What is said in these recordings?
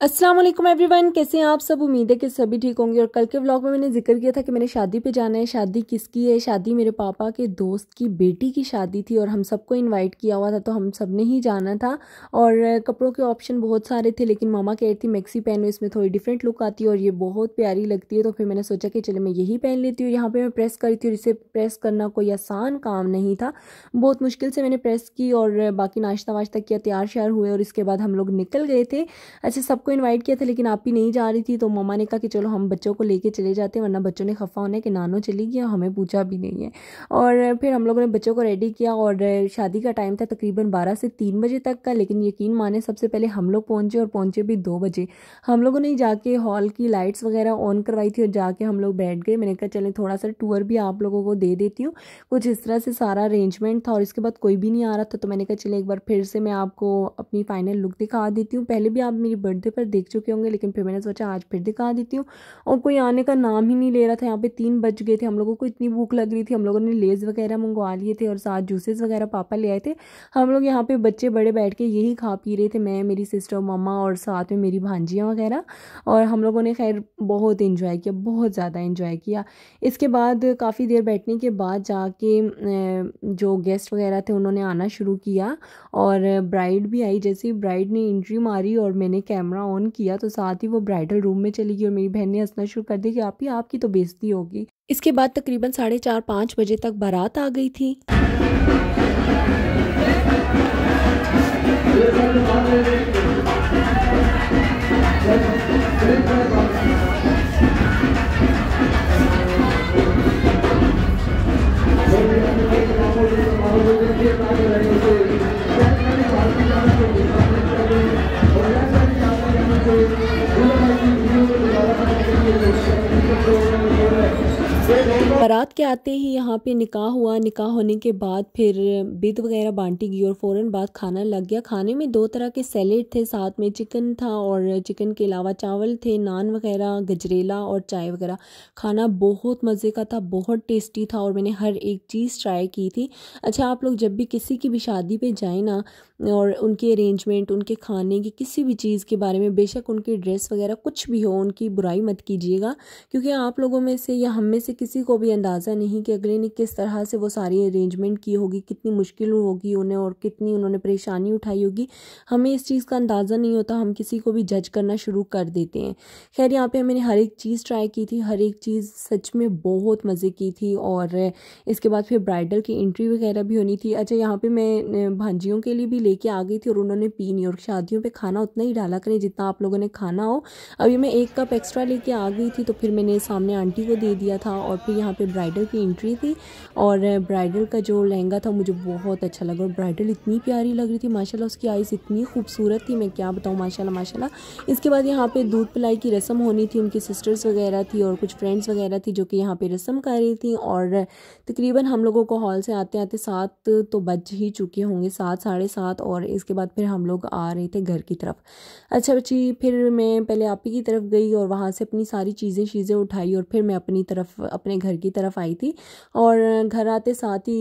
Aslam everyone कैसे हैं आप सब उम्मीद है कि सभी ठीक होंगे और कल के व्लॉग में मैंने जिक्र किया था कि मैंने शादी पे जाना है शादी किसकी है शादी मेरे पापा के दोस्त की बेटी की शादी थी और हम सबको इनवाइट किया हुआ था तो हम सब ने ही जाना था और कपड़ों के ऑप्शन बहुत सारे थे लेकिन मामा कह रही थी मैक्सी पहनो इसमें थोड़ी डिफरेंट लुक आती है और ये बहुत प्यारी लगती है तो फिर मैंने सोचा कि चले मैं यही पहन लेती हूँ यहाँ पर मैं प्रेस करी थी और इसे प्रेस करना कोई आसान काम नहीं था बहुत मुश्किल से मैंने प्रेस की और बाकी नाश्ता वाश्ता किया तैयार श्यार हुए और इसके बाद हम लोग निकल गए थे अच्छा सब आपको इनवाइट किया था लेकिन आप ही नहीं जा रही थी तो मम्मा ने कहा कि चलो हम बच्चों को लेके चले जाते हैं वरना बच्चों ने खफा होना है कि नानो चली गई हमें पूछा भी नहीं है और फिर हम लोगों ने बच्चों को रेडी किया और शादी का टाइम था तकरीबन बारह से तीन बजे तक का लेकिन यकीन माने सबसे पहले हम लोग पहुँचे और पहुँचे भी दो बजे हम लोगों ने जाके हॉल की लाइट्स वगैरह ऑन करवाई थी और जाके हम लोग बैठ गए मैंने कहा चले थोड़ा सा टूर भी आप लोगों को दे देती हूँ कुछ इस तरह से सारा अरेंजमेंट था और इसके बाद कोई भी नहीं आ रहा था तो मैंने कहा चले एक बार फिर से मैं आपको अपनी फाइनल लुक दिखा देती हूँ पहले भी आप मेरी बर्थडे पर देख चुके होंगे लेकिन फिर मैंने सोचा आज फिर दिखा देती हूँ और कोई आने का नाम ही नहीं ले रहा था यहाँ पे तीन बज गए थे हम लोगों को इतनी भूख लग रही थी हम लोगों ने लेज़ वगैरह मंगवा लिए थे और साथ जूसेस वगैरह पापा ले आए थे हम लोग यहाँ पे बच्चे बड़े बैठ के यही खा पी रहे थे मैं मेरी सिस्टर मामा और साथ में मेरी भांजियाँ वगैरह और हम लोगों ने खैर बहुत इन्जॉय किया बहुत ज़्यादा इन्जॉय किया इसके बाद काफ़ी देर बैठने के बाद जाके जो गेस्ट वगैरह थे उन्होंने आना शुरू किया और ब्राइड भी आई जैसे ब्राइड ने इंट्री मारी और मैंने कैमरा ऑन किया तो साथ ही वो ब्राइडल रूम में चली गई और मेरी बहन ने हंसना शुरू कर दिया कि आप ही आपकी तो बेजती होगी इसके बाद तकरीबन साढ़े चार पाँच बजे तक बारात आ गई थी बारात के आते ही यहाँ पे निकाह हुआ निकाह होने के बाद फिर बिद वगैरह बांटी गई और फ़ौरन बाद खाना लग गया खाने में दो तरह के सैलेड थे साथ में चिकन था और चिकन के अलावा चावल थे नान वगैरह गजरेला और चाय वगैरह खाना बहुत मज़े का था बहुत टेस्टी था और मैंने हर एक चीज़ ट्राई की थी अच्छा आप लोग जब भी किसी की भी शादी पर जाए ना और उनके अरेंजमेंट उनके खाने की किसी भी चीज़ के बारे में बेशक उनकी ड्रेस वगैरह कुछ भी हो उनकी बुराई मत कीजिएगा क्योंकि आप लोगों में से या हम में से किसी को भी अंदाज़ा नहीं कि अगले ने किस तरह से वो सारी अरेंजमेंट की होगी कितनी मुश्किल होगी उन्हें और कितनी उन्होंने परेशानी उठाई होगी हमें इस चीज़ का अंदाज़ा नहीं होता हम किसी को भी जज करना शुरू कर देते हैं खैर यहाँ पे मैंने हर एक चीज़ ट्राई की थी हर एक चीज़ सच में बहुत मज़े की थी और इसके बाद फिर ब्राइडल की एंट्री वगैरह भी होनी थी अच्छा यहाँ पर मैं भांजियों के लिए भी लेके आ गई थी और उन्होंने पी नहीं और शादियों पर खाना उतना ही डाला करें जितना आप लोगों ने खाना हो अभी मैं एक कप एक्स्ट्रा लेके आ गई थी तो फिर मैंने सामने आंटी को दे दिया था और फिर यहाँ पर ब्राइडल की एंट्री थी और ब्राइडल का जो लहंगा था मुझे बहुत अच्छा लगा और ब्राइडल इतनी प्यारी लग रही थी माशाल्लाह उसकी आइज़ इतनी खूबसूरत थी मैं क्या बताऊँ माशाल्लाह माशाल्लाह इसके बाद यहाँ पे दूध पिलाई की रस्म होनी थी उनकी सिस्टर्स वगैरह थी और कुछ फ्रेंड्स वगैरह थी जो कि यहाँ पर रस्म कर रही थी और तकरीबन हम लोगों को हॉल से आते आते सात तो बज ही चुके होंगे सात साढ़े सात और इसके बाद फिर हम लोग आ रहे थे घर की तरफ अच्छा बच्ची फिर मैं पहले आप ही की तरफ गई और वहाँ से अपनी सारी चीज़ें चीज़ें उठाई और फिर मैं अपनी तरफ अपने घर की की तरफ आई थी और घर आते साथ ही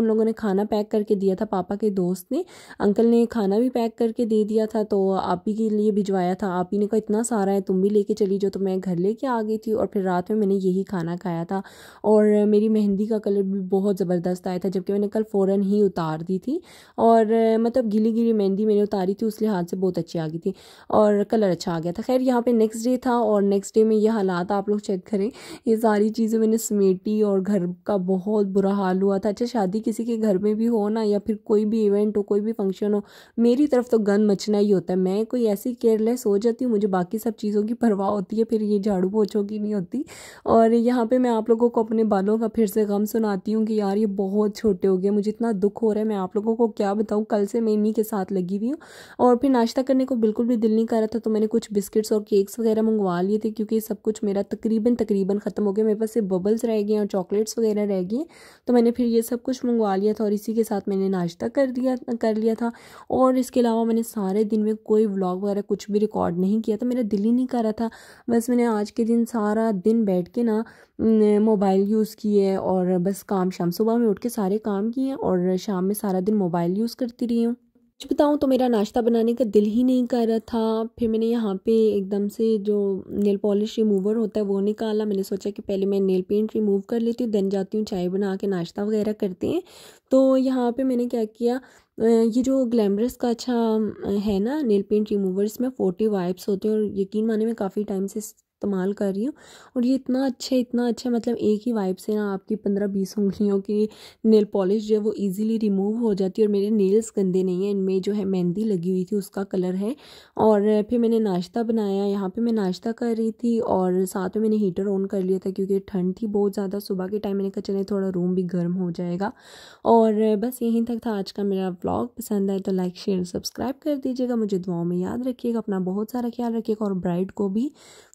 उन लोगों ने खाना पैक करके दिया था पापा के दोस्त ने अंकल ने खाना भी पैक करके दे दिया था तो आप ही के लिए भिजवाया था आप ही ने कहा इतना सारा है तुम भी लेके चली जाओ तो मैं घर लेके आ गई थी और फिर रात में मैंने यही खाना खाया था और मेरी मेहंदी का कलर भी बहुत ज़बरदस्त आया था जबकि मैंने कल फ़ौर ही उतार दी थी और मतलब गिली गिली मेहंदी मैंने उतारी थी उस लिहाज से बहुत अच्छी आ गई थी और कलर अच्छा आ गया था खैर यहाँ पर नेक्स्ट डे था और नेक्स्ट डे में ये हालात आप लोग चेक करें ये सारी चीज़ें मैंने समेट बेटी और घर का बहुत बुरा हाल हुआ था अच्छा शादी किसी के घर में भी हो ना या फिर कोई भी इवेंट हो कोई भी फंक्शन हो मेरी तरफ तो गन मचना ही होता है मैं कोई ऐसी केयरलेस हो जाती हूँ मुझे बाकी सब चीज़ों की परवाह होती है फिर ये झाड़ू पोछों की नहीं होती और यहाँ पर मैं आप लोगों को अपने बालों का फिर से गम सुनाती हूँ कि यार ये बहुत छोटे हो गए मुझे इतना दुख हो रहा है मैं आप लोगों को क्या बताऊँ कल से मैं इन्हीं के साथ लगी हुई हूँ और फिर नाश्ता करने को बिल्कुल भी दिल नहीं कर रहा था तो मैंने कुछ बिस्किट्स और केक्स वगैरह मंगवा लिए थे क्योंकि सब कुछ मेरा तकरीबन तकरीबन ख़त्म हो गया मेरे पास सिर्फ बबल्स रह रह गए और चॉकलेट्स वगैरह रह रहेगी तो मैंने फिर ये सब कुछ मंगवा लिया था और इसी के साथ मैंने नाश्ता कर दिया कर लिया था और इसके अलावा मैंने सारे दिन में कोई व्लॉग वगैरह कुछ भी रिकॉर्ड नहीं किया था मेरा दिल ही नहीं कर रहा था बस मैंने आज के दिन सारा दिन बैठ के ना मोबाइल यूज़ किए और बस काम शाम सुबह में उठ के सारे काम किए और शाम में सारा दिन मोबाइल यूज़ करती रही हूँ सच बताऊँ तो मेरा नाश्ता बनाने का दिल ही नहीं कर रहा था फिर मैंने यहाँ पे एकदम से जो नेल पॉलिश रिमूवर होता है वो निकाला मैंने सोचा कि पहले मैं नेल पेंट रिमूव कर लेती हूँ देन जाती हूँ चाय बना के नाश्ता वगैरह करते हैं तो यहाँ पे मैंने क्या किया ये जो ग्लैमरस का अच्छा है ना नेल पेंट रिमूवर इसमें फोर्टी वाइप्स होते हैं और यकीन माने मैं काफ़ी टाइम से इस्तेमाल कर रही हूँ और ये इतना अच्छा इतना अच्छा मतलब एक ही वाइप से ना आपकी पंद्रह बीस उंगलियों की नेल पॉलिश जो है वो ईजिली रिमूव हो जाती है और मेरे नेल्स गंदे नहीं हैं इनमें जो है मेहंदी लगी हुई थी उसका कलर है और फिर मैंने नाश्ता बनाया यहाँ पर मैं नाश्ता कर रही थी और साथ में मैंने हीटर ऑन कर लिया था क्योंकि ठंड थी बहुत ज़्यादा सुबह के टाइम मैंने कहा चले थोड़ा रूम भी गर्म हो जाएगा और बस यहीं तक था आज का मेरा ब्लॉग पसंद आए तो लाइक शेयर सब्सक्राइब कर दीजिएगा मुझे दुआओं में याद रखिएगा अपना बहुत सारा ख्याल रखिएगा और ब्राइड को भी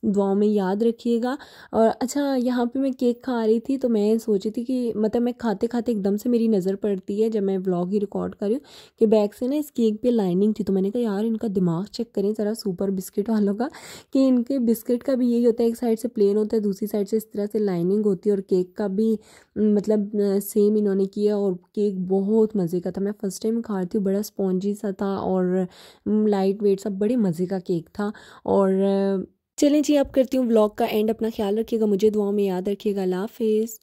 दुआ दुआओं में याद रखिएगा और अच्छा यहाँ पे मैं केक खा रही थी तो मैं सोची थी कि मतलब मैं खाते खाते एकदम से मेरी नज़र पड़ती है जब मैं व्लॉग ही रिकॉर्ड कर रही हूँ कि बैग से ना इस केक पे लाइनिंग थी तो मैंने कहा यार इनका दिमाग चेक करें ज़रा सुपर बिस्किट वालों का कि इनके बिस्किट का भी यही होता है एक साइड से प्लेन होता है दूसरी साइड से इस तरह से लाइनिंग होती है और केक का भी मतलब सेम इन्होंने किया और केक बहुत मज़े का था मैं फ़र्स्ट टाइम खा रही थी बड़ा स्पॉन्जी सा था और लाइट वेट सब बड़े मज़े का केक था और चलें जी अब करती हूँ ब्लॉग का एंड अपना ख्याल रखिएगा मुझे दुआ में याद रखिएगा अल्लाह हाफिज़